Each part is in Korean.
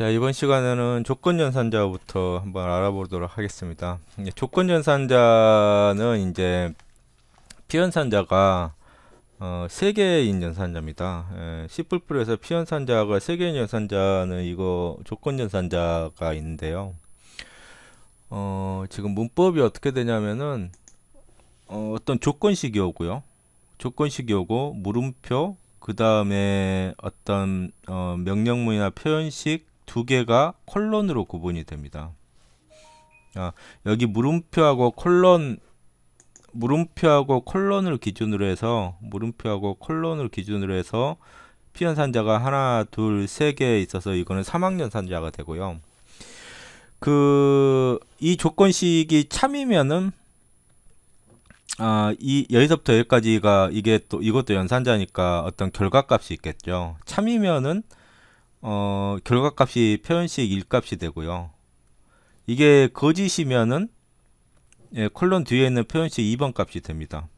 자 이번 시간에는 조건연산자부터 한번 알아보도록 하겠습니다 조건연산자는 이제 피연산자가 어, 3개인 연산자입니다 예, C++에서 피연산자가 3개인 연산자는 이거 조건연산자가 있는데요 어, 지금 문법이 어떻게 되냐면은 어, 떤 조건식이 오고요 조건식이 오고 물음표 그 다음에 어떤 어, 명령문이나 표현식 두 개가 콜론으로 구분이 됩니다. 아, 여기 물음표하고 콜론 물음표하고 콜론을 기준으로 해서 물음표하고 콜론을 기준으로 해서 피연 산자가 하나, 둘, 세 개 있어서 이거는 3학년 산자가 되고요. 그 이 조건식이 참이면은 아, 이 여기서부터 여기까지가 이게 또 이것도 연산자니까 어떤 결과값이 있겠죠. 참이면은 어, 결과값이 표현식 일값이 되고요. 이게 거짓이면은 예, 콜론 뒤에 있는 표현식 2번 값이 됩니다.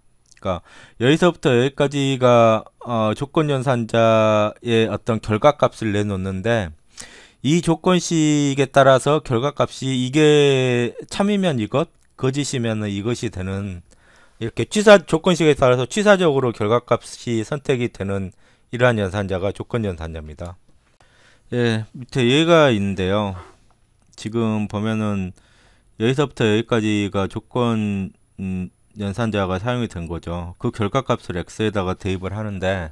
그러니까 여기서부터 여기까지가 어, 조건 연산자의 어떤 결과값을 내놓는데 이 조건식에 따라서 결과값이 이게 참이면 이것, 거짓이면 은 이것이 되는 이렇게 취사 조건식에 따라서 취사적으로 결과값이 선택이 되는 이러한 연산자가 조건 연산자입니다. 예, 밑에 예가 있는데요. 지금 보면은 여기서부터 여기까지가 조건 음, 연산자가 사용이 된 거죠. 그 결과값을 x에다가 대입을 하는데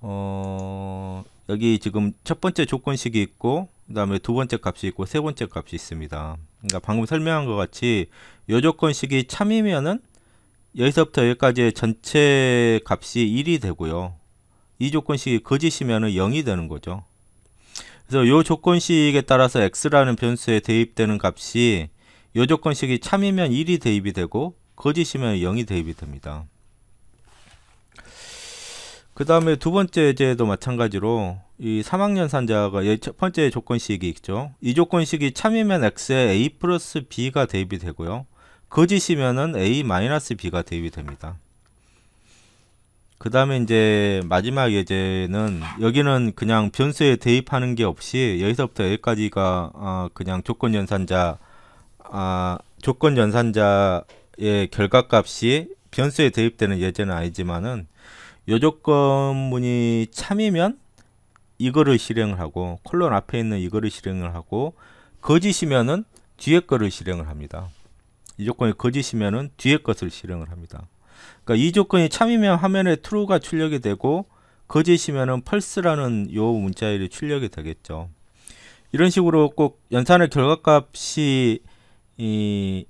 어, 여기 지금 첫 번째 조건식이 있고 그 다음에 두 번째 값이 있고 세 번째 값이 있습니다. 그러니까 방금 설명한 것 같이 요 조건식이 참이면은 여기서부터 여기까지의 전체 값이 1이 되고요. 이 조건식이 거짓이면은 0이 되는 거죠. 그래서 요 조건식에 따라서 x라는 변수에 대입되는 값이 요 조건식이 참이면 1이 대입이 되고 거짓이면 0이 대입이 됩니다. 그 다음에 두 번째 제도 마찬가지로 이 3학년 산자가 예, 첫 번째 조건식이 있죠. 이 조건식이 참이면 x에 a 플러스 b가 대입이 되고요. 거짓이면 a 마이너스 b가 대입이 됩니다. 그 다음에 이제 마지막 예제는 여기는 그냥 변수에 대입하는 게 없이 여기서부터 여기까지가 어, 그냥 조건 연산자 아, 조건 연산자의 결과값이 변수에 대입되는 예제는 아니지만은 요 조건문이 참이면 이거를 실행을 하고 콜론 앞에 있는 이거를 실행을 하고 거짓이면은 뒤에 거를 실행을 합니다. 이 조건이 거짓이면은 뒤에 것을 실행을 합니다. 그러니까 이 조건이 참이면 화면에 true가 출력이 되고 거짓이면은 false라는 요 문자열이 출력이 되겠죠. 이런 식으로 꼭 연산의 결과값이 이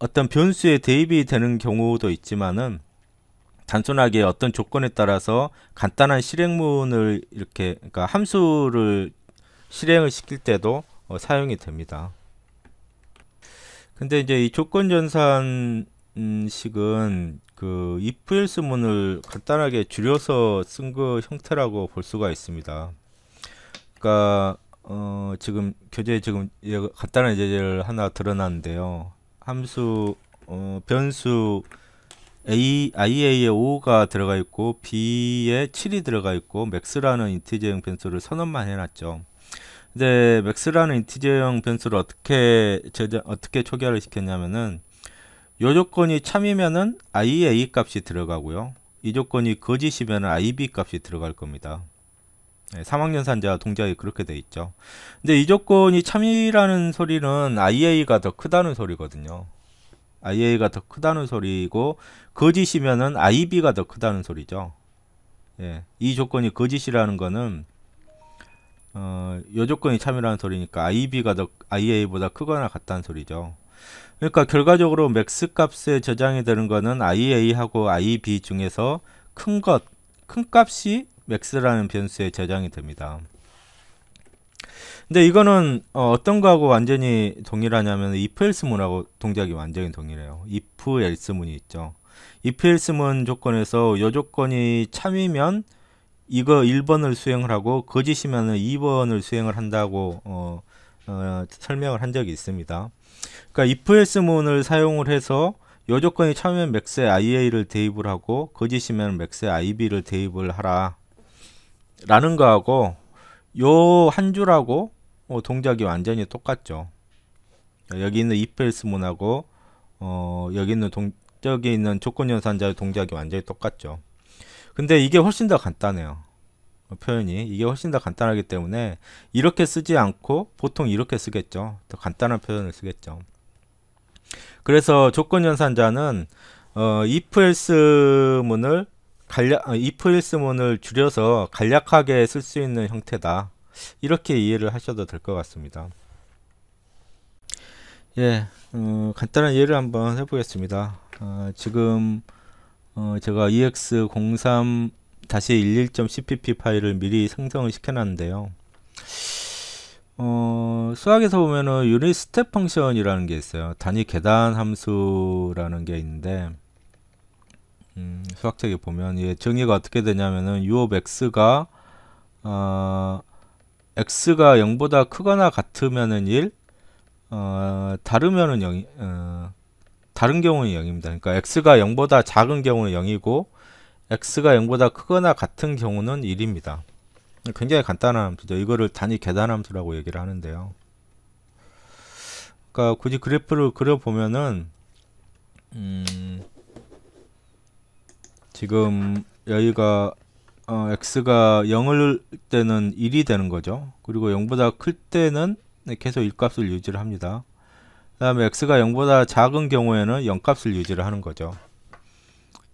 어떤 변수에 대입이 되는 경우도 있지만은 단순하게 어떤 조건에 따라서 간단한 실행문을 이렇게 그러니까 함수를 실행을 시킬 때도 어, 사용이 됩니다. 근데 이제 이 조건 전산식은 그 ifelse문을 간단하게 줄여서 쓴 그 형태라고 볼 수가 있습니다. 그러니까 어 지금 교재에 지금 간단한 예제를 하나 드러났는데요. 함수 어 변수 a ia에 5가 들어가 있고 b에 7이 들어가 있고 max라는 인티제형 변수를 선언만 해놨죠. 근데 max라는 인티제형 변수를 어떻게 제작, 어떻게 초기화를 시켰냐면은 요 조건이 참이면은 IA 값이 들어가고요. 이 조건이 거짓이면은 IB 값이 들어갈 겁니다. 네, 3학년 산자 동작이 그렇게 돼 있죠. 근데 이 조건이 참이라는 소리는 IA가 더 크다는 소리거든요. IA가 더 크다는 소리고 거짓이면은 IB가 더 크다는 소리죠. 예, 이 조건이 거짓이라는 거는 어, 요 조건이 참이라는 소리니까 IB가 더 IA보다 크거나 같다는 소리죠. 그러니까 결과적으로 맥스 값에 저장이 되는 거는 IA하고 IB 중에서 큰 것, 큰 값이 맥스라는 변수에 저장이 됩니다. 근데 이거는 어, 떤 거하고 완전히 동일하냐면 if else 문하고 동작이 완전히 동일해요. if else 문이 있죠. if else 문 조건에서 요 조건이 참이면 이거 1번을 수행을 하고 거짓이면 2번을 수행을 한다고 어, 어, 설명을 한 적이 있습니다. 그러니까 if else 문을 사용을 해서 요조건이 처음엔 맥스에 IA를 대입을 하고 거짓이면 맥스에 IB를 대입을 하라 라는 거하고 요 한 줄하고 어, 동작이 완전히 똑같죠. 여기 있는 if else 문하고 어, 여기 있는 동, 여기 있는 조건연산자의 동작이 완전히 똑같죠. 근데 이게 훨씬 더 간단해요. 표현이 이게 훨씬 더 간단하기 때문에 이렇게 쓰지 않고 보통 이렇게 쓰겠죠 더 간단한 표현을 쓰겠죠 그래서 조건 연산자는 어, if else 문을 간략 어, if else 문을 줄여서 간략하게 쓸 수 있는 형태다 이렇게 이해를 하셔도 될 것 같습니다 예 어, 간단한 예를 한번 해보겠습니다 어, 지금 어, 제가 EX03 다시 11.cpp 파일을 미리 생성을 시켜놨는데요. 어, 수학에서 보면은 유닛 스텝 펑션이라는 게 있어요. 단위 계단 함수라는 게 있는데, 음, 수학책에 보면, 예, 정의가 어떻게 되냐면은, u of x가, 어, x가 0보다 크거나 같으면은 1, 어, 다르면은 0, 어, 다른 경우는 0입니다. 그러니까 x가 0보다 작은 경우는 0이고, x가 0보다 크거나 같은 경우는 1입니다. 굉장히 간단한 함수죠. 이거를 단위 계단 함수라고 얘기를 하는데요. 그러니까 굳이 그래프를 그려보면은 음 지금 여기가 어 x가 0일 때는 1이 되는 거죠. 그리고 0보다 클 때는 계속 1값을 유지를 합니다. 그 다음에 x가 0보다 작은 경우에는 0값을 유지를 하는 거죠.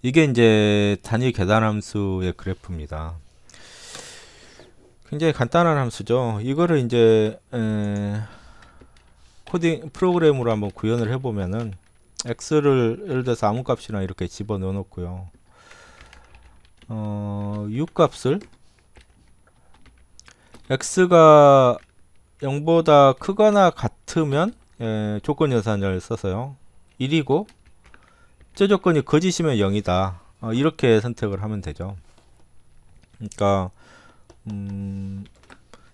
이게 이제 단위 계단 함수의 그래프입니다. 굉장히 간단한 함수죠. 이거를 이제 코딩 프로그램으로 한번 구현을 해보면은 x를 예를 들어서 아무 값이나 이렇게 집어넣어 놓고요. 어, u 값을 x가 0보다 크거나 같으면 예, 조건 연산을 써서요. 1이고 제 조건이 거짓이면 0이다. 어, 이렇게 선택을 하면 되죠. 그러니까 음,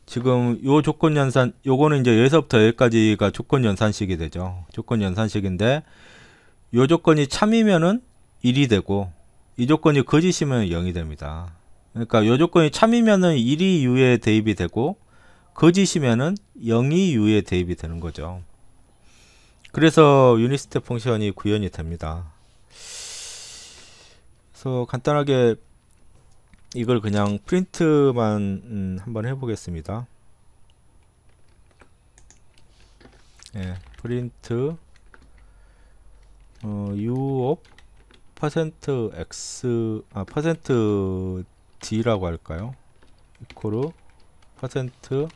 지금 요 조건 연산 요거는 이제 여기서부터 여기까지가 조건 연산식이 되죠. 조건 연산식인데 요 조건이 참이면은 1이 되고 이 조건이 거짓이면 0이 됩니다. 그러니까 요 조건이 참이면은 1이 유에 대입이 되고 거짓이면은 0이 유에 대입이 되는 거죠. 그래서 유니스텝 펑션이 구현이 됩니다. 그래서 간단하게 이걸 그냥 프린트만 음, 한번 해보겠습니다. 예, 프린트 어, 유업 퍼센트 x 아 퍼센트 d라고 할까요? 이코르 퍼센트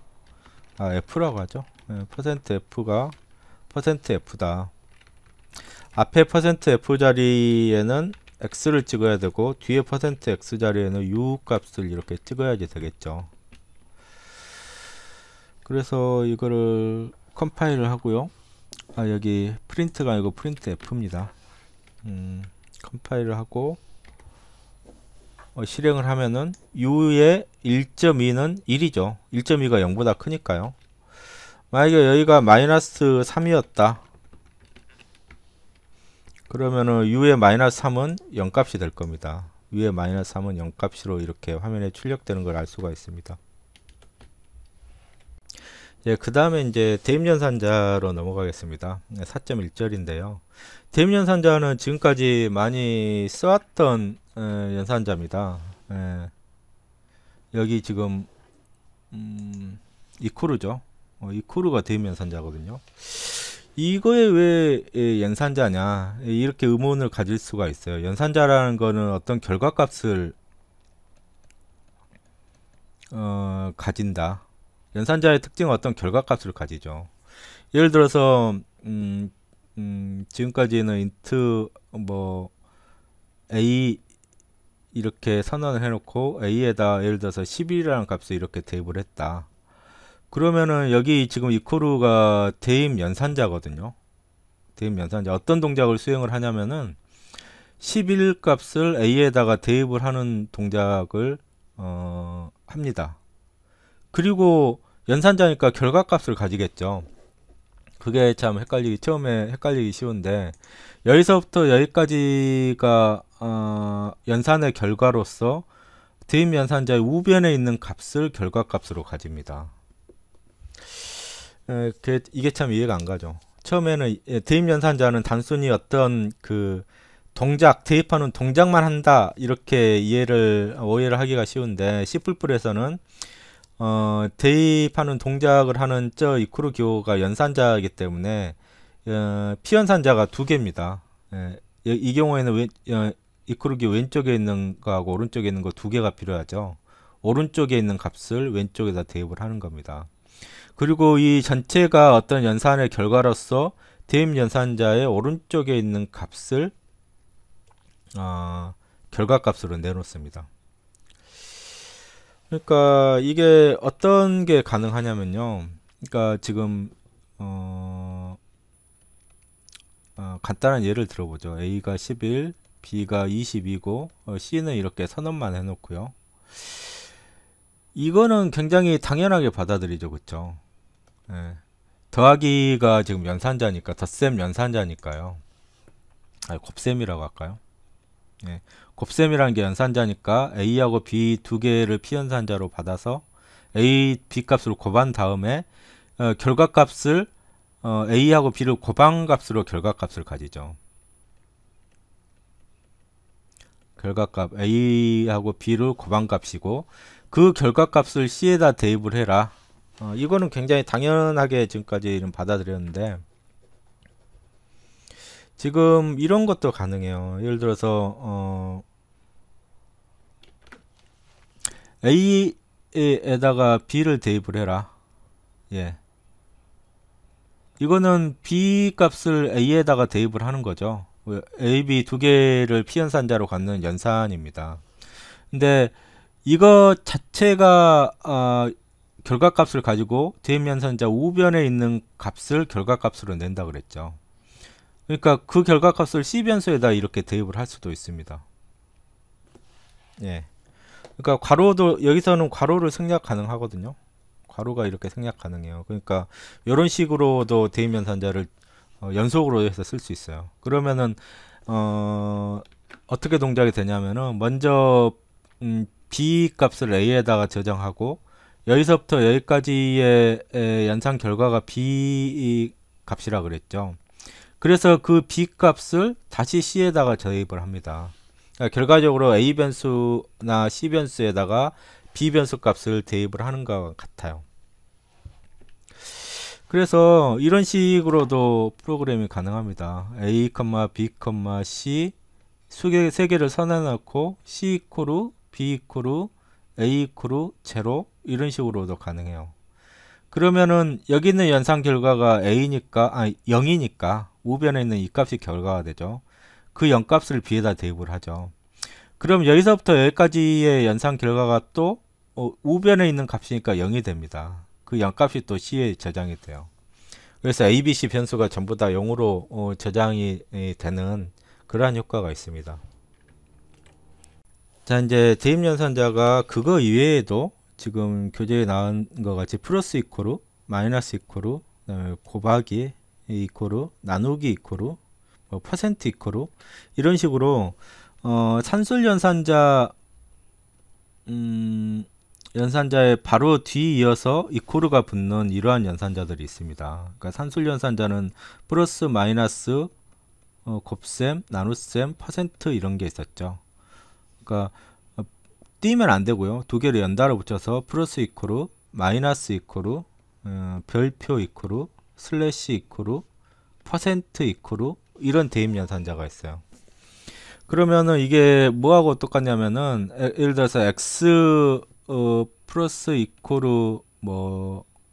아 f라고 하죠. 예, 퍼센트 f가 퍼센트 f다. 앞에 퍼센트 f 자리에는 x를 찍어야 되고 뒤에 퍼센트 %x 자리에는 u 값을 이렇게 찍어야지 되겠죠. 그래서 이거를 컴파일을 하고요. 아 여기 프린트가 아니고 프린트 F입니다. 음, 컴파일을 하고 어, 실행을 하면은 u의 1.2는 1이죠. 1.2가 0보다 크니까요. 만약에 여기가 마이너스 3이었다. 그러면은 u의 마이너스 3은 0값이 될 겁니다. u의 마이너스 3은 0값으로 이렇게 화면에 출력되는 걸 알 수가 있습니다. 예, 그 다음에 이제 대입연산자로 넘어가겠습니다. 4.1절인데요. 예, 대입연산자는 지금까지 많이 써왔던 에, 어, 연산자입니다. 에, 예. 여기 지금 음, 이쿠르죠. 어, 이쿠르가 대입연산자거든요. 이거에 왜 예, 연산자냐 예, 이렇게 의문을 가질 수가 있어요. 연산자라는 거는 어떤 결과값을 어, 가진다. 연산자의 특징은 어떤 결과값을 가지죠. 예를 들어서 음, 음, 지금까지는 인트 뭐 a 이렇게 선언을 해놓고 a에다 예를 들어서 11이라는 값을 이렇게 대입을 했다. 그러면은 여기 지금 이코르가 대입 연산자거든요. 대입 연산자 어떤 동작을 수행을 하냐면은 11 값을 A에다가 대입을 하는 동작을 어, 합니다. 그리고 연산자니까 결과 값을 가지겠죠. 그게 참 헷갈리기 처음에 헷갈리기 쉬운데 여기서부터 여기까지가 어, 연산의 결과로서 대입 연산자의 우변에 있는 값을 결과 값으로 가집니다. 에, 이게 참 이해가 안 가죠. 처음에는 대입 예, 연산자는 단순히 어떤 그 동작 대입하는 동작만 한다 이렇게 이해를 오해를 하기가 쉬운데 C++에서는 어, 대입하는 동작을 하는 저 이쿠르 기호가 연산자이기 때문에 어, 피연산자가 두 개입니다. 예, 이 경우에는 왼, 어, 이쿠르 기호 왼쪽에 있는 거하고 오른쪽에 있는 거 두 개가 필요하죠. 오른쪽에 있는 값을 왼쪽에다 대입을 하는 겁니다. 그리고 이 전체가 어떤 연산의 결과로서 대입 연산자의 오른쪽에 있는 값을 어, 결과값으로 내놓습니다. 그러니까 이게 어떤 게 가능하냐면요. 그러니까 지금 어, 어, 간단한 예를 들어보죠. A가 11, B가 2이고 어, C는 이렇게 선언만 해놓고요. 이거는 굉장히 당연하게 받아들이죠, 그쵸? 예. 더하기가 지금 연산자니까, 덧셈 연산자니까요. 아, 곱셈이라고 할까요? 예. 곱셈이라는 게 연산자니까 A하고 B 두 개를 피연산자로 받아서 A, B 값으로 곱한 다음에 어, 결과값을 어, A하고 B를 곱한 값으로 결과값을 가지죠. 결과값 A하고 B를 곱한 값이고 그 결과값을 C에다 대입을 해라. 어, 이거는 굉장히 당연하게 지금까지는 받아들였는데 지금 이런 것도 가능해요. 예를 들어서 어, A에다가 B를 대입을 해라. 예. 이거는 B 값을 A에다가 대입을 하는 거죠. A, B 두 개를 피연산자로 갖는 연산입니다. 근데 이거 자체가 어, 결과값을 가지고 대면연산자 우변에 있는 값을 결과값으로 낸다 그랬죠. 그러니까 그 결과값을 c변수에다 이렇게 대입을 할 수도 있습니다. 예. 그러니까 괄호도 여기서는 괄호를 생략 가능하거든요. 괄호가 이렇게 생략 가능해요. 그러니까 이런 식으로도 대입연산자를 어, 연속으로 해서 쓸 수 있어요. 그러면은 어, 어떻게 동작이 되냐면은 먼저 음, B 값을 A에다가 저장하고 여기서부터 여기까지의 연산 결과가 B 값이라 그랬죠. 그래서 그 B 값을 다시 C에다가 저입을 합니다. 그러니까 결과적으로 A 변수나 C 변수에다가 B 변수 값을 대입을 하는 것 같아요. 그래서 이런 식으로도 프로그램이 가능합니다. A, B, C 수개 세 개를 선언해놓고 C 이코르 b 이코르 a 이코르 제로 이런 식으로도 가능해요. 그러면은 여기 있는 연산 결과가 a니까 아 0이니까 우변에 있는 이 값이 결과가 되죠. 그 0값을 b에다 대입을 하죠. 그럼 여기서부터 여기까지의 연산 결과가 또 어, 우변에 있는 값이니까 0이 됩니다. 그 0값이 또 c에 저장이 돼요. 그래서 a, b, c 변수가 전부 다 0으로 어, 저장이 되는 그러한 효과가 있습니다. 자 이제 대입 연산자가 그거 이외에도 지금 교재에 나온 것 같이 플러스 이코로 마이너스 이코로 곱하기 이코로 나누기 이코로 뭐 퍼센트 이코로 이런 식으로 어, 산술 연산자 음, 연산자의 바로 뒤 이어서 이코르가 붙는 이러한 연산자들이 있습니다. 그러니까 산술 연산자는 플러스 마이너스 어, 곱셈, 나눗셈, 퍼센트 이런 게 있었죠. 그러니까 띄면 어, 안 되고요. 두 개를 연달아 붙여서 플러스 이코르 마이너스 이코르 어, 별표 이코르 슬래시 이코르 퍼센트 이코르 이런 대입 연산자가 있어요. 그러면은 이게 뭐하고 똑같냐면은 에, 예를 들어서 x 어, 플러스 이코르뭐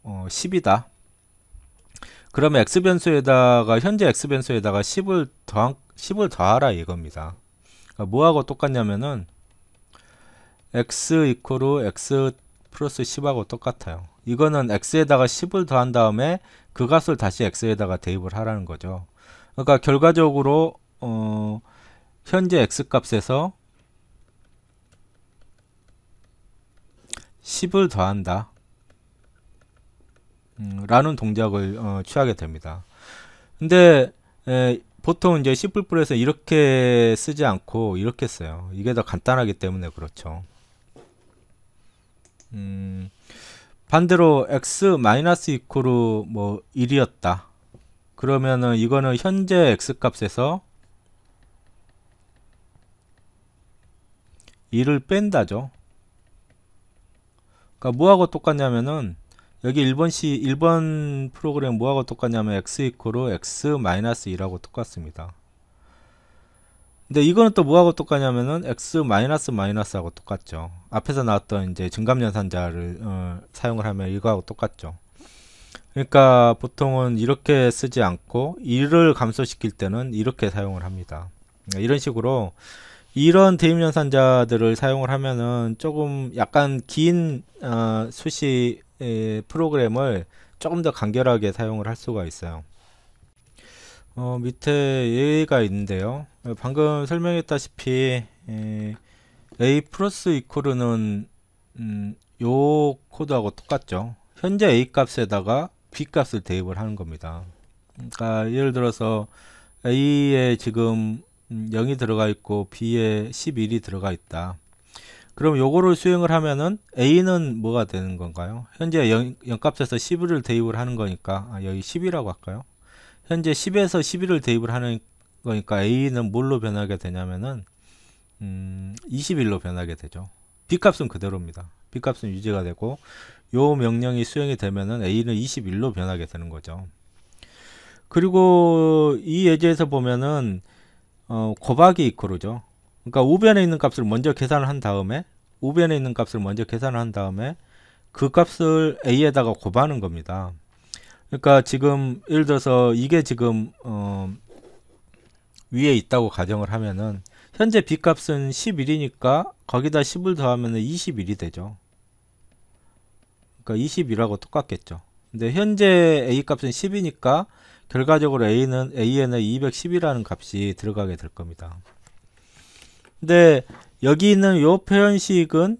어, 10이다. 그러면 x 변수에다가 현재 x 변수에다가 10을 더한 10을 더하라 이겁니다. 그러니까 뭐하고 똑같냐면은 x 이코르 x 플러스 10하고 똑같아요. 이거는 x에다가 10을 더한 다음에 그 값을 다시 x에다가 대입을 하라는 거죠. 그러니까 결과적으로 어, 현재 x값에서 10을 더한다 음, 라는 동작을 어, 취하게 됩니다. 근데 에, 보통 이제 C++에서 뿔뿔 이렇게 쓰지 않고 이렇게 써요. 이게 더 간단하기 때문에 그렇죠. 음, 반대로 x 마이너스 이코르 뭐 1이었다. 그러면은 이거는 현재 x 값에서 1을 뺀다죠. 그러니까 뭐하고 똑같냐면은 여기 1번시 1번 프로그램 뭐하고 똑같냐면 x 이코로 x 마이너스 1하고 똑같습니다. 근데 이거는 또 뭐하고 똑같냐면은 x 마이너스 마이너스하고 똑같죠. 앞에서 나왔던 이제 증감연산자를 어, 사용을 하면 이거하고 똑같죠. 그러니까 보통은 이렇게 쓰지 않고 1을 감소시킬 때는 이렇게 사용을 합니다. 그러니까 이런 식으로 이런 대입연산자들을 사용을 하면은 조금 약간 긴 어, 수시 프로그램을 조금 더 간결하게 사용을 할 수가 있어요. 어, 밑에 예가 있는데요. 방금 설명했다시피 a 플러스 이퀄은 음, 요 코드하고 똑같죠. 현재 a 값에다가 b 값을 대입을 하는 겁니다. 그러니까 예를 들어서 a에 지금 0이 들어가 있고 b에 11이 들어가 있다. 그럼 요거를 수행을 하면은 a는 뭐가 되는 건가요? 현재 영, 값에서 11을 대입을 하는 거니까 아, 여기 10이라고 할까요? 현재 10에서 11을 대입을 하는 거니까 a는 뭘로 변하게 되냐면은 음, 21로 변하게 되죠. b값은 그대로입니다. b값은 유지가 되고 요 명령이 수행이 되면은 a는 21로 변하게 되는 거죠. 그리고 이 예제에서 보면은 어, 곱하기 이크이죠 그러니까 우변에 있는 값을 먼저 계산을 한 다음에 우변에 있는 값을 먼저 계산을 한 다음에 그 값을 a에다가 곱하는 겁니다. 그러니까 지금 예를 들어서 이게 지금 어 위에 있다고 가정을 하면은 현재 b 값은 11이니까 거기다 10을 더하면은 21이 되죠. 그러니까 21하고 똑같겠죠. 근데 현재 a 값은 10이니까 결과적으로 a는 an에 210이라는 값이 들어가게 될 겁니다. 근데 여기 있는 요 표현식은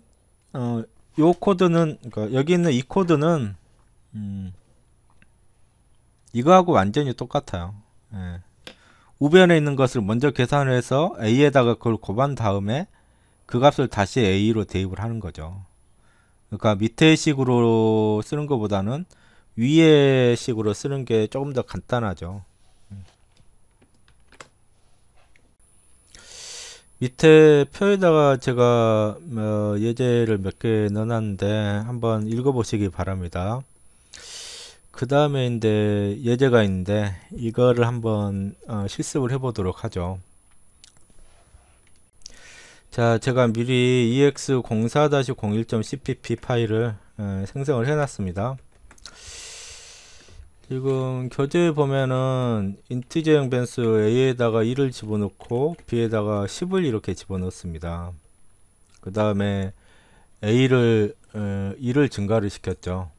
어, 요 코드는 그러니까 여기 있는 이 코드는 음, 이거하고 완전히 똑같아요. 예. 우변에 있는 것을 먼저 계산을 해서 a에다가 그걸 곱한 다음에 그 값을 다시 a로 대입을 하는 거죠. 그러니까 밑에 식으로 쓰는 것보다는 위에 식으로 쓰는 게 조금 더 간단하죠. 밑에 표에다가 제가 어, 예제를 몇 개 넣어놨는데 한번 읽어보시기 바랍니다. 그 다음에 이제 예제가 있는데 이거를 한번 어, 실습을 해보도록 하죠. 자 제가 미리 ex04-01.cpp 파일을 어, 생성을 해놨습니다. 지금 교재에 보면은 인티제형 변수 a에다가 1을 집어넣고 b에다가 10을 이렇게 집어넣습니다. 그 다음에 a를 어, 1을 증가를 시켰죠.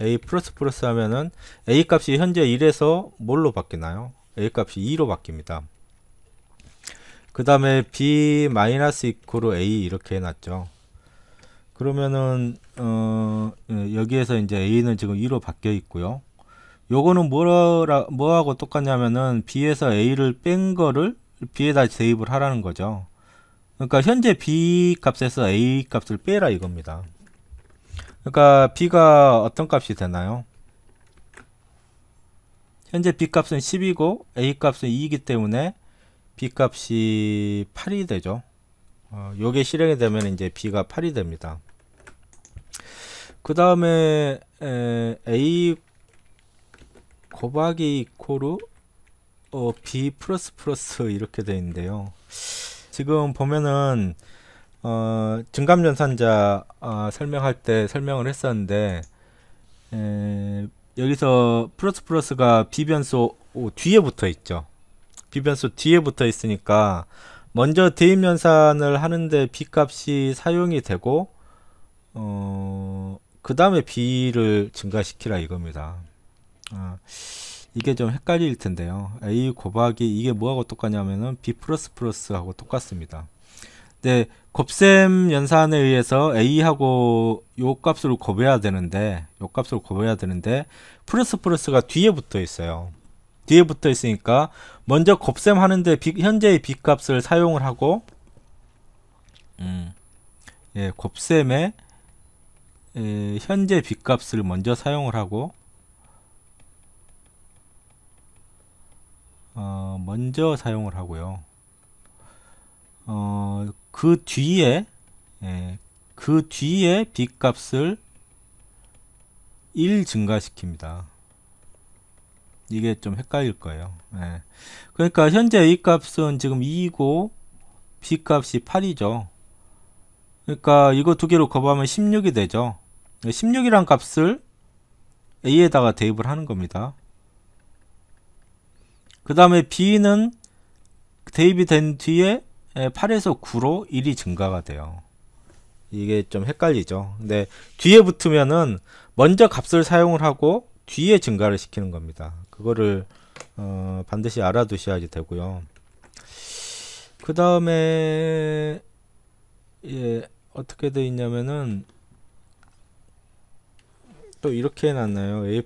a 플러스 플러스 하면은 a 값이 현재 1에서 뭘로 바뀌나요? a 값이 2로 바뀝니다. 그 다음에 b 마이너스 이코로 a 이렇게 해놨죠. 그러면은 어, 예, 여기에서 이제 A는 지금 2로 바뀌어 있고요. 요거는 뭐라, 뭐하고 똑같냐면은 B에서 A를 뺀 거를 B에다 대입을 하라는 거죠. 그러니까 현재 B 값에서 A 값을 빼라 이겁니다. 그러니까 B가 어떤 값이 되나요? 현재 B 값은 10이고 A 값은 2이기 때문에 B 값이 8이 되죠. 어, 요게 실행이 되면 이제 B가 8이 됩니다. 그 다음에 a 곱하기 이코르 어, b 플러스 플러스 이렇게 되어 있는데요. 지금 보면은 어, 증감연산자 어, 설명할 때 설명을 했었는데 에, 여기서 플러스 플러스가 비변수 오, 뒤에 붙어 있죠. 비변수 뒤에 붙어 있으니까 먼저 대입연산을 하는데 b 값이 사용이 되고 어, 그 다음에 B를 증가시키라 이겁니다. 아, 이게 좀 헷갈릴 텐데요. A 곱하기 이게 뭐하고 똑같냐면은 B++ 하고 똑같습니다. 근 네, 곱셈 연산에 의해서 A하고 요 값을 곱해야 되는데 요 값을 곱해야 되는데 플러스 플러스가 뒤에 붙어 있어요. 뒤에 붙어 있으니까 먼저 곱셈 하는데 B, 현재의 B 값을 사용을 하고 음, 예, 곱셈에 현재 빚값을 먼저 사용을 하고 어, 먼저 사용을 하고요. 어, 그 뒤에 예, 그 뒤에 빚값을 1 증가시킵니다. 이게 좀 헷갈릴 거예요. 예. 그러니까 현재 이 값은 지금 2이고 b 값이 8이죠. 그러니까 이거 두 개로 곱하면 16이 되죠. 16이란 값을 a에다가 대입을 하는 겁니다. 그 다음에 b는 대입이 된 뒤에 8에서 9로 1이 증가가 돼요. 이게 좀 헷갈리죠. 근데 뒤에 붙으면은 먼저 값을 사용을 하고 뒤에 증가를 시키는 겁니다. 그거를 어 반드시 알아두셔야 되고요. 그 다음에 예 어떻게 되어 있냐면은 또 이렇게 해놨나요? a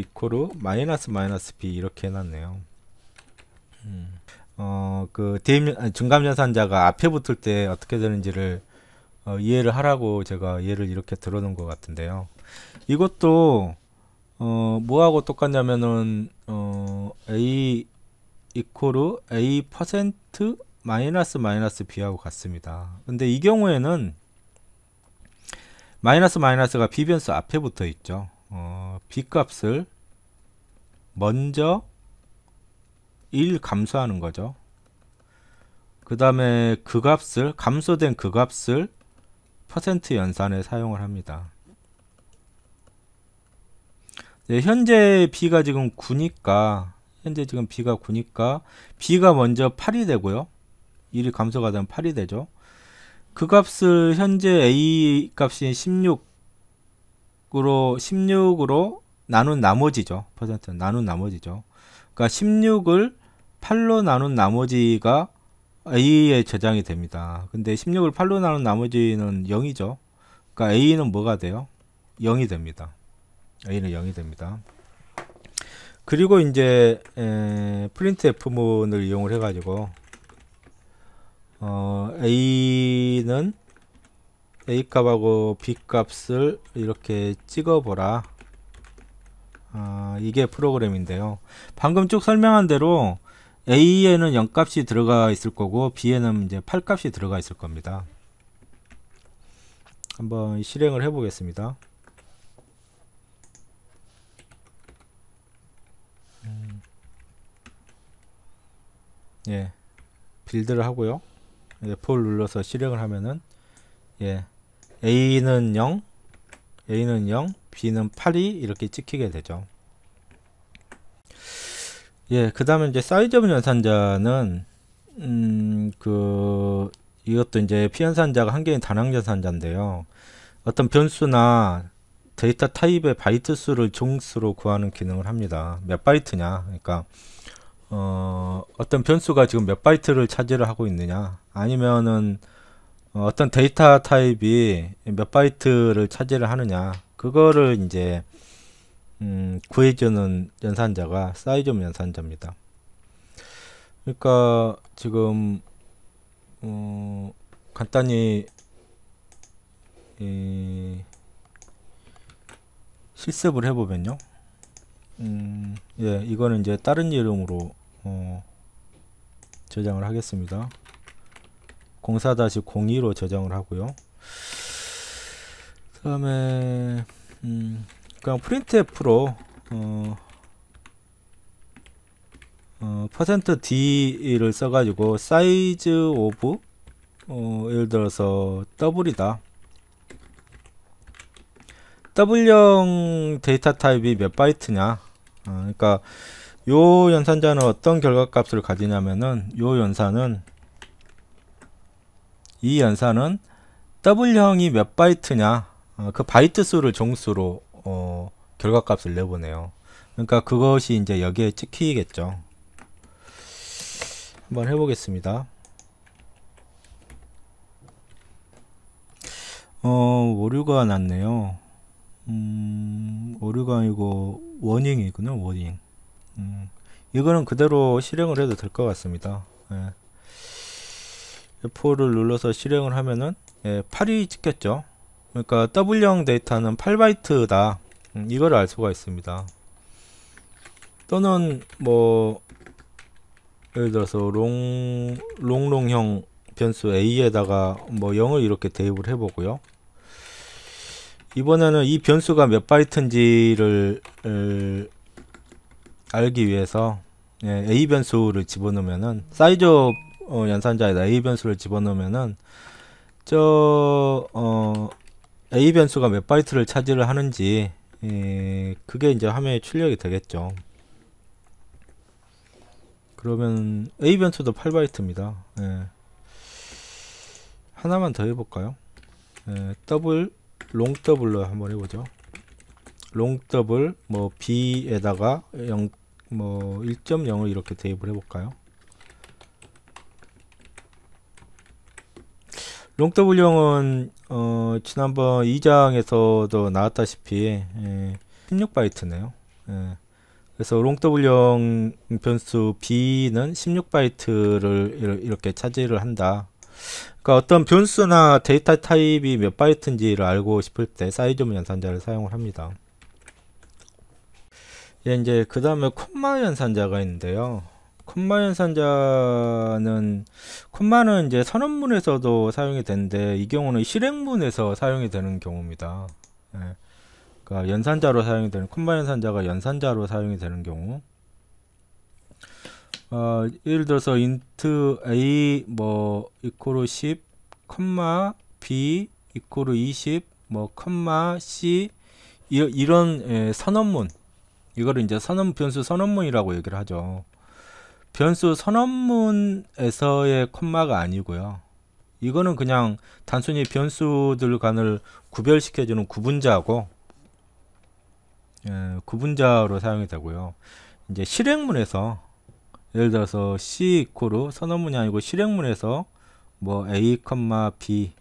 이코 마이너스 마이너스 b 이렇게 해놨네요. 음. 어그 대입 증감연산자가 아, 앞에 붙을 때 어떻게 되는지를 어, 이해를 하라고 제가 얘를 이렇게 들어놓은 것 같은데요. 이것도 어 뭐하고 똑같냐면은 어 a 이코 a 마이너스 마이너스 b하고 같습니다. 근데 이 경우에는 마이너스 마이너스가 비변수 앞에 붙어 있죠. 어, b 값을 먼저 1 감소하는 거죠. 그 다음에 그 값을 감소된 그 값을 퍼센트 연산에 사용을 합니다. 네, 현재 b가 지금 9니까 현재 지금 b가 9니까 b가 먼저 8이 되고요. 1이 감소가 되면 8이 되죠. 그 값을 현재 A 값인 16으로 16으로 나눈 나머지죠. 퍼센트 나눈 나머지죠. 그러니까 16을 8로 나눈 나머지가 A에 저장이 됩니다. 근데 16을 8로 나눈 나머지는 0이죠. 그러니까 A는 뭐가 돼요? 0이 됩니다. A는 0이 됩니다. 그리고 이제 에, 프린트 F문을 이용을 해가지고 어, A는 A 값하고 B 값을 이렇게 찍어보라. 어, 이게 프로그램인데요. 방금 쭉 설명한 대로 A에는 0값이 들어가 있을 거고 B에는 이제 8값이 들어가 있을 겁니다. 한번 실행을 해 보겠습니다. 음. 예. 빌드를 하고요. f 4 눌러서 실행을 하면은 예 A는 0 A는 0 B는 8이 이렇게 찍히게 되죠 예그 다음에 이제 사이즈업 연산자는 음 그 이것도 이제 피연산자가 한 개인 단항연산자인데요 어떤 변수나 데이터 타입의 바이트 수를 종수로 구하는 기능을 합니다 몇 바이트냐 그러니까 어, 어떤 변수가 지금 몇 바이트를 차지를 하고 있느냐 아니면은 어, 어떤 데이터 타입이 몇 바이트를 차지를 하느냐 그거를 이제 음, 구해주는 연산자가 사이즈 연산자입니다. 그러니까 지금 어, 간단히 이, 실습을 해보면요. 음, 예, 이거는 이제 다른 이름으로 어, 저장을 하겠습니다. 04-02로 저장을 하고요. 그 다음에 음, 그냥 printf로 어, 어, %d를 써가지고 size of 어, 예를 들어서 더이다 W형 데이터 타입이 몇 바이트냐 어, 그러니까 요 연산자는 어떤 결과값을 가지냐면은 요 연산은 이 연산은 W형이 몇 바이트냐 어, 그 바이트 수를 종수로 어, 결과값을 내보내요 그러니까 그것이 이제 여기에 찍히겠죠 한번 해보겠습니다 어 오류가 났네요 음 오류가 아니고 워닝이군요 워닝 음, 이거는 그대로 실행을 해도 될 것 같습니다. 예. F4를 눌러서 실행을 하면은 예, 8이 찍혔죠. 그러니까 w 형 데이터는 8바이트다. 음, 이걸 알 수가 있습니다. 또는 뭐 예를 들어서 롱 롱롱형 변수 a에다가 뭐 0을 이렇게 대입을 해보고요. 이번에는 이 변수가 몇 바이트인지를 알기 위해서 예, a 변수를 집어넣으면은 사이즈 어, 연산자에다 a 변수를 집어넣으면은 저 어, a 변수가 몇 바이트를 차지를 하는지 예, 그게 이제 화면에 출력이 되겠죠. 그러면 a 변수도 8바이트입니다. 예. 하나만 더 해볼까요? 예, 더블 롱 더블로 한번 해보죠. 롱 더블 뭐 b에다가 0뭐 1.0을 이렇게 대입을 해볼까요? 롱더블형은 어, 지난번 2장에서도 나왔다시피 예, 16바이트네요. 예. 그래서 롱더블형 변수 b는 16바이트를 이렇게 차지를 한다. 그러니까 어떤 변수나 데이터 타입이 몇 바이트인지를 알고 싶을 때사이즈문 연산자를 사용을 합니다. 예, 이제 그 다음에 콤마 연산자가 있는데요. 콤마 연산자는 콤마는 이제 선언문에서도 사용이 되는데 이 경우는 실행문에서 사용이 되는 경우입니다. 예. 그러니까 연산자로 사용이 되는 콤마 연산자가 연산자로 사용이 되는 경우. 어, 예를 들어서 인트 a 뭐 이코로 10 콤마 b 이코로 20뭐 콤마 c 이, 런 예, 선언문 이거를 이제 선언 변수 선언문이라고 얘기를 하죠. 변수 선언문에서의 콤마가 아니고요. 이거는 그냥 단순히 변수들 간을 구별시켜주는 구분자고 예, 구분자로 사용이 되고요. 이제 실행문에서 예를 들어서 c 이코르 선언문이 아니고 실행문에서 뭐 a, b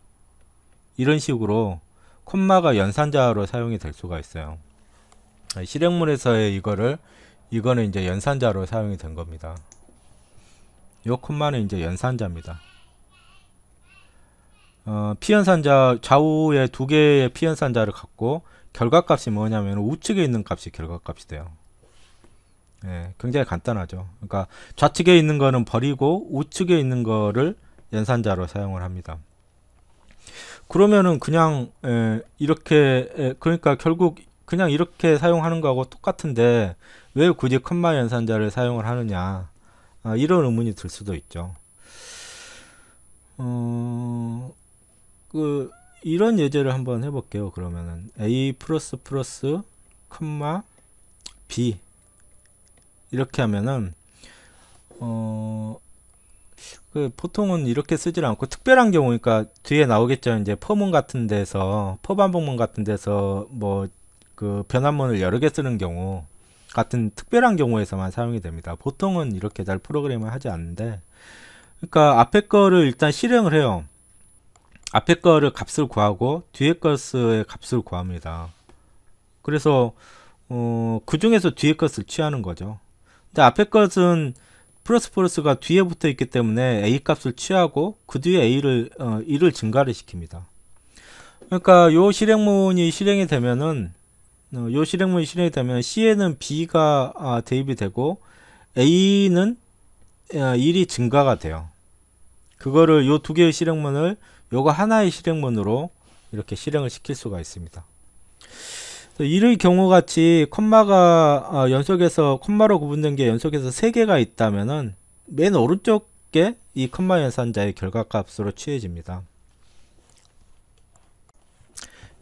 이런 식으로 콤마가 연산자로 사용이 될 수가 있어요. 아, 실행물에서의 이거를 이거는 이제 연산자로 사용이 된 겁니다. 요 콤마는 이제 연산자입니다. 어, 피연산자 좌우에 두 개의 피연산자를 갖고 결과값이 뭐냐면 우측에 있는 값이 결과값이 돼요. 예, 굉장히 간단하죠. 그러니까 좌측에 있는 거는 버리고 우측에 있는 거를 연산자로 사용을 합니다. 그러면은 그냥 에, 예, 이렇게 에, 예, 그러니까 결국 그냥 이렇게 사용하는 거하고 똑같은데 왜 굳이 컴마 연산자를 사용을 하느냐 아, 이런 의문이 들 수도 있죠. 어, 그 이런 예제를 한번 해볼게요. 그러면은 a 플러스 플러스 컴마 b 이렇게 하면은 어, 그 보통은 이렇게 쓰질 않고 특별한 경우니까 뒤에 나오겠죠. 이제 펌문 같은 데서 펌 반복문 같은 데서 뭐그 변환문을 여러 개 쓰는 경우 같은 특별한 경우에서만 사용이 됩니다. 보통은 이렇게 잘 프로그램을 하지 않는데 그러니까 앞에 거를 일단 실행을 해요. 앞에 거를 값을 구하고 뒤에 것의 값을 구합니다. 그래서 어, 그 중에서 뒤에 것을 취하는 거죠. 근데 앞에 것은 플러스 플러스가 뒤에 붙어 있기 때문에 a 값을 취하고 그 뒤에 a를 어, 1을 증가를 시킵니다. 그러니까 요 실행문이 실행이 되면은 어, 요 실행문이 실행이 되면 C에는 B가 아, 대입이 되고 A는 1이 아, 증가가 돼요. 그거를 요 두 개의 실행문을 요거 하나의 실행문으로 이렇게 실행을 시킬 수가 있습니다. 일의 경우 같이 콤마가 아, 연속해서 콤마로 구분된 게 연속해서 세개가 있다면은 맨 오른쪽 게이 콤마 연산자의 결과값으로 취해집니다.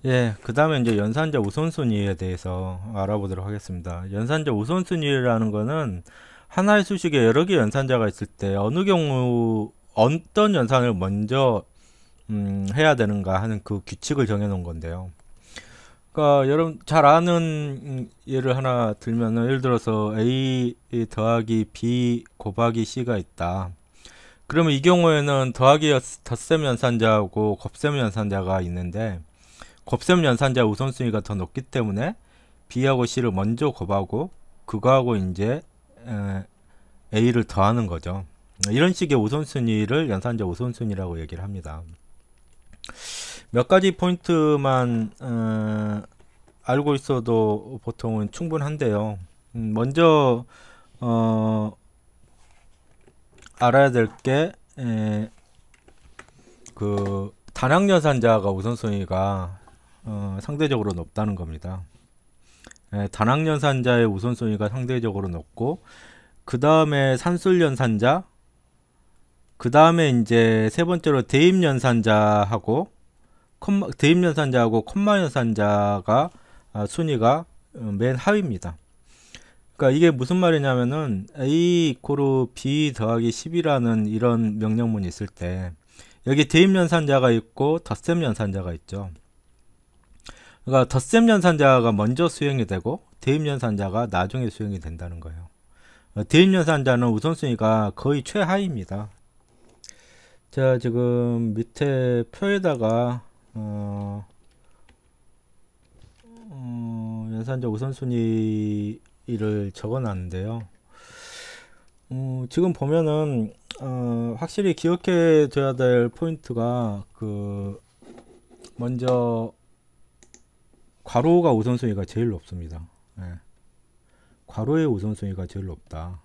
예, 그 다음에 이제 연산자 우선순위에 대해서 알아보도록 하겠습니다. 연산자 우선순위라는 거는 하나의 수식에 여러 개 연산자가 있을 때 어느 경우 어떤 연산을 먼저 음, 해야 되는가 하는 그 규칙을 정해놓은 건데요. 그러니까 여러분 잘 아는 예를 하나 들면은 예를 들어서 a 더하기 b 곱하기 c가 있다. 그러면 이 경우에는 더하기 덧셈 연산자하고 곱셈 연산자가 있는데 곱셈 연산자 우선순위가 더 높기 때문에 B하고 C를 먼저 곱하고 그거하고 이제 에, A를 더하는 거죠. 이런 식의 우선순위를 연산자 우선순위라고 얘기를 합니다. 몇 가지 포인트만 어, 알고 있어도 보통은 충분한데요. 음, 먼저 어, 알아야 될 게 그 단항연산자가 우선순위가 어, 상대적으로 높다는 겁니다. 예, 단학연산자의 우선순위가 상대적으로 높고 그 다음에 산술연산자 그 다음에 이제 세 번째로 대입연산자하고 대입연산자하고 콤마연산자가 아, 순위가 어, 맨 하위입니다. 그러니까 이게 무슨 말이냐면은 a 이코르 b 더하기 10이라는 이런 명령문이 있을 때 여기 대입연산자가 있고 덧셈연산자가 있죠. 그러니까 덧셈 연산자가 먼저 수행이 되고 대입 연산자가 나중에 수행이 된다는 거예요. 대입 연산자는 우선순위가 거의 최하입니다. 자 지금 밑에 표에다가 어, 어, 연산자 우선순위를 적어놨는데요. 어, 지금 보면은 어, 확실히 기억해둬야 될 포인트가 그 먼저 괄호가 우선순위가 제일 높습니다. 예. 괄호의 우선순위가 제일 높다.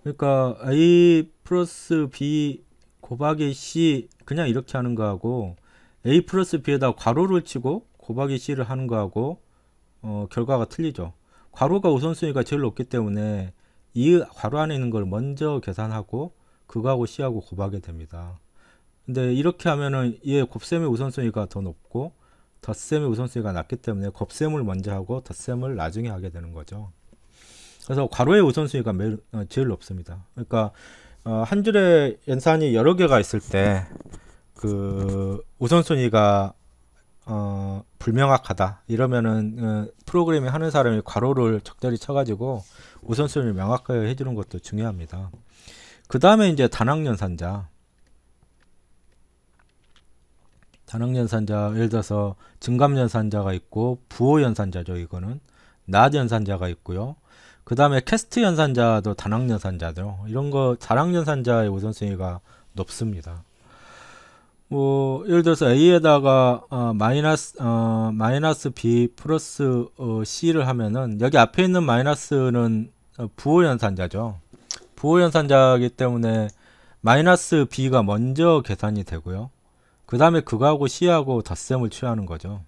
그러니까 a 플러스 b 곱하기 c 그냥 이렇게 하는 거하고 a 플러스 b에다 괄호를 치고 곱하기 c를 하는 거하고 어, 결과가 틀리죠. 괄호가 우선순위가 제일 높기 때문에 이 괄호 안에 있는 걸 먼저 계산하고 그거하고 C하고 곱하게 됩니다. 근데 이렇게 하면은 얘 곱셈의 우선순위가 더 높고 덧셈의 우선순위가 낮기 때문에 곱셈을 먼저 하고 덧셈을 나중에 하게 되는 거죠. 그래서 괄호의 우선순위가 매일, 어, 제일 높습니다. 그러니까 어, 한줄의 연산이 여러 개가 있을 때 그 우선순위가 어, 불명확하다 이러면은 어, 프로그램밍 하는 사람이 괄호를 적절히 쳐가지고 우선순위를 명확하게 해주는 것도 중요합니다. 그 다음에 이제 단학년산자. 단학년산자, 예를 들어서 증감연산자가 있고, 부호연산자죠, 이거는. 낮연산자가 있고요. 그 다음에 캐스트 연산자도 단학연산자죠. 이런 거, 단학연산자의 우선순위가 높습니다. 뭐, 예를 들어서 A에다가, 어, 마이너스, 어, 마이너스 B 플러스, 어, C를 하면은, 여기 앞에 있는 마이너스는 어, 부호연산자죠. 부호연산자이기 때문에 마이너스 b가 먼저 계산이 되고요. 그 다음에 그거하고 c하고 덧셈을 취하는 거죠.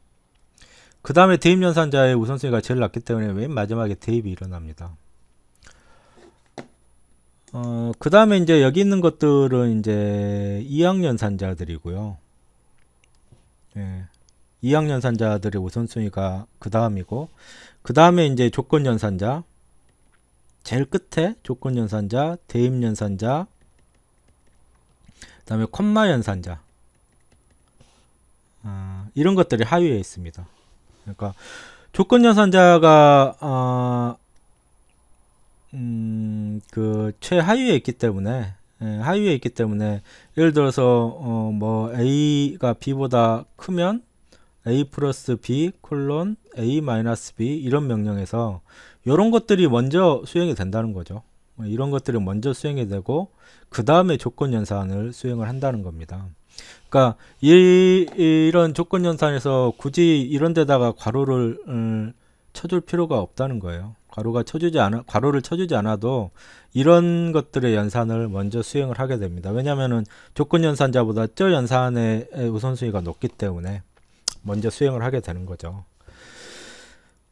그 다음에 대입연산자의 우선순위가 제일 낮기 때문에 맨 마지막에 대입이 일어납니다. 어, 그 다음에 이제 여기 있는 것들은 이제 2학년 산자들이고요. 예. 2학년 산자들의 우선순위가 그 다음이고, 그 다음에 이제 조건연 산자, 제일 끝에 조건 연산자, 대입 연산자, 그 다음에 콤마 연산자 어, 이런 것들이 하위에 있습니다. 그러니까 조건 연산자가 어, 음, 그 최하위에 있기 때문에 예, 하위에 있기 때문에 예를 들어서 어, 뭐 a가 b보다 크면 a 플러스 b 콜론 a 마이너스 b 이런 명령에서 이런 것들이 먼저 수행이 된다는 거죠. 뭐 이런 것들이 먼저 수행이 되고 그 다음에 조건 연산을 수행을 한다는 겁니다. 그러니까 이, 이런 조건 연산에서 굳이 이런 데다가 괄호를 음, 쳐줄 필요가 없다는 거예요. 괄호가 쳐주지 않아 괄호를 쳐주지 않아도 이런 것들의 연산을 먼저 수행을 하게 됩니다. 왜냐하면은 조건 연산자보다 쪄 연산의 우선순위가 높기 때문에 먼저 수행을 하게 되는 거죠.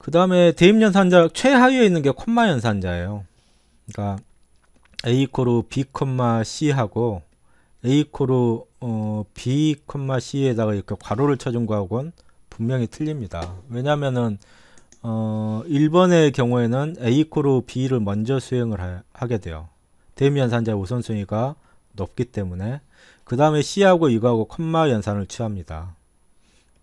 그 다음에 대입연산자 최하위에 있는 게 콤마 연산자예요. 그러니까 A코로 B, C하고 A코로 어, B, C에다가 이렇게 괄호를 쳐준 거하고는 분명히 틀립니다. 왜냐면은 어, 1번의 경우에는 A코로 B를 먼저 수행을 하, 게 돼요. 대입연산자 우선순위가 높기 때문에 그 다음에 C하고 이거하고 콤마 연산을 취합니다.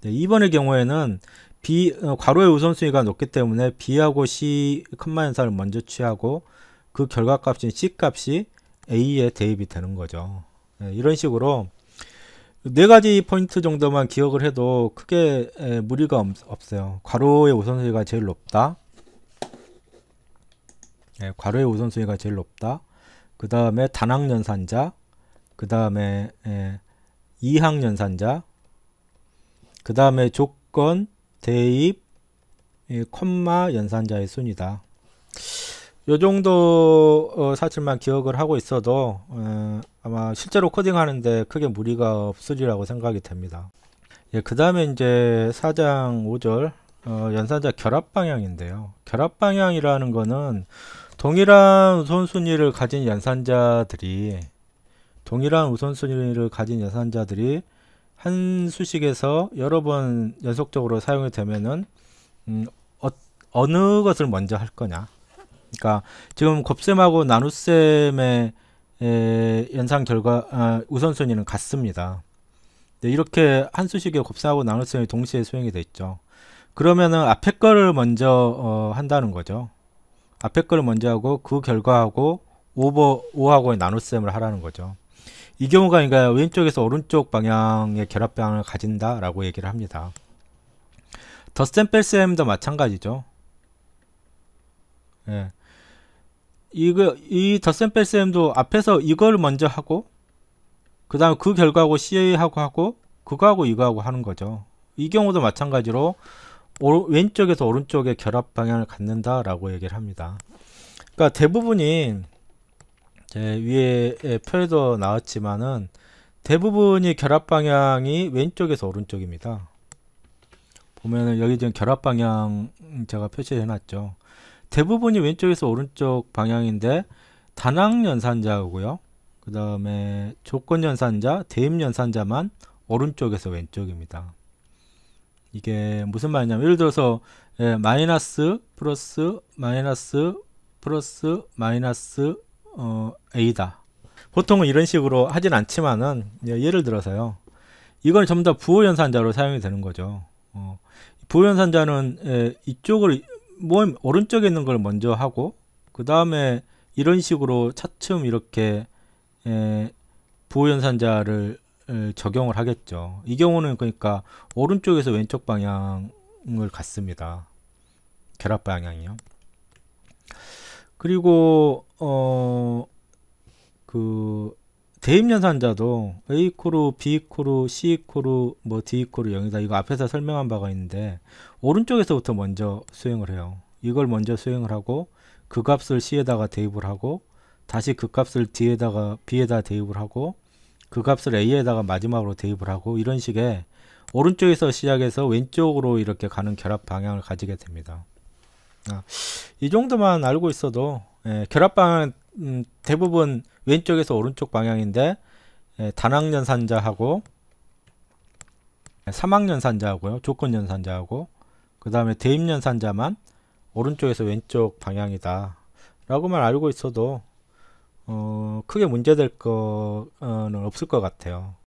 네, 2번의 경우에는 B 어, 과로의 우선순위가 높기 때문에 B하고 C 큰마 연산을 먼저 취하고 그 결과값인 C 값이 A에 대입이 되는 거죠. 네, 이런 식으로 네 가지 포인트 정도만 기억을 해도 크게 에, 무리가 없, 어요 과로의 우선순위가 제일 높다. 네, 예, 괄호의 우선순위가 제일 높다. 그 다음에 단항 연산자, 그 다음에 이항 연산자, 그 다음에 조건, 대입 콤마 연산자의 순이다. 요 정도 어, 사실만 기억을 하고 있어도 어, 아마 실제로 코딩하는데 크게 무리가 없으리라고 생각이 됩니다. 예, 그 다음에 이제 사장오절 어, 연산자 결합 방향인데요. 결합 방향이라는 거는 동일한 우선순위를 가진 연산자들이 동일한 우선순위를 가진 연산자들이 한 수식에서 여러 번 연속적으로 사용이 되면은 음, 어, 어느 것을 먼저 할 거냐. 그러니까 지금 곱셈하고 나눗셈의 에, 연상 결과 아, 우선순위는 같습니다. 네, 이렇게 한수식에 곱셈하고 나눗셈이 동시에 수행이 돼 있죠. 그러면은 앞에 거를 먼저 어, 한다는 거죠. 앞에 거를 먼저 하고 그 결과하고 오버 5하고의 나눗셈을 하라는 거죠. 이 경우가 그러니까 왼쪽에서 오른쪽 방향의 결합방향을 가진다라고 얘기를 합니다. 더스앤뺄스햄도 마찬가지죠. 예. 이거 이 더스앤뺄스햄도 앞에서 이걸 먼저 하고 그다음 그 결과하고 CA하고 하고 그거하고 이거하고 하는 거죠. 이 경우도 마찬가지로 오, 왼쪽에서 오른쪽의 결합 방향을 갖는다라고 얘기를 합니다. 그러니까 대부분이 위에 예, 표에도 나왔지만은 대부분이 결합 방향이 왼쪽에서 오른쪽입니다. 보면은 여기 지금 결합 방향 제가 표시해 놨죠. 대부분이 왼쪽에서 오른쪽 방향인데 단항 연산자고요. 그 다음에 조건 연산자, 대입 연산자만 오른쪽에서 왼쪽입니다. 이게 무슨 말이냐면 예를 들어서 예, 마이너스 플러스 마이너스 플러스 마이너스 어, A다. 보통은 이런 식으로 하진 않지만은 예를 들어서요. 이걸 전부 다 부호연산자로 사용이 되는 거죠. 어, 부호연산자는 에, 이쪽을 몸 오른쪽에 있는 걸 먼저 하고 그 다음에 이런 식으로 차츰 이렇게 에, 부호연산자를 적용을 하겠죠. 이 경우는 그러니까 오른쪽에서 왼쪽 방향을 갔습니다. 결합 방향이요. 그리고 어, 그, 대입연산자도 A코로, B코로, C코로, 뭐 D코로 0이다. 이거 앞에서 설명한 바가 있는데, 오른쪽에서부터 먼저 수행을 해요. 이걸 먼저 수행을 하고, 그 값을 C에다가 대입을 하고, 다시 그 값을 D에다가 B에다 대입을 하고, 그 값을 A에다가 마지막으로 대입을 하고, 이런 식의 오른쪽에서 시작해서 왼쪽으로 이렇게 가는 결합 방향을 가지게 됩니다. 아, 이 정도만 알고 있어도 에, 예, 결합방은 음, 대부분 왼쪽에서 오른쪽 방향인데 에, 예, 단학년 산자하고 3학년 예, 산자하고요. 조건년 산자하고 그 다음에 대입년 산자만 오른쪽에서 왼쪽 방향이다 라고만 알고 있어도 어, 크게 문제될 거는 없을 것 같아요.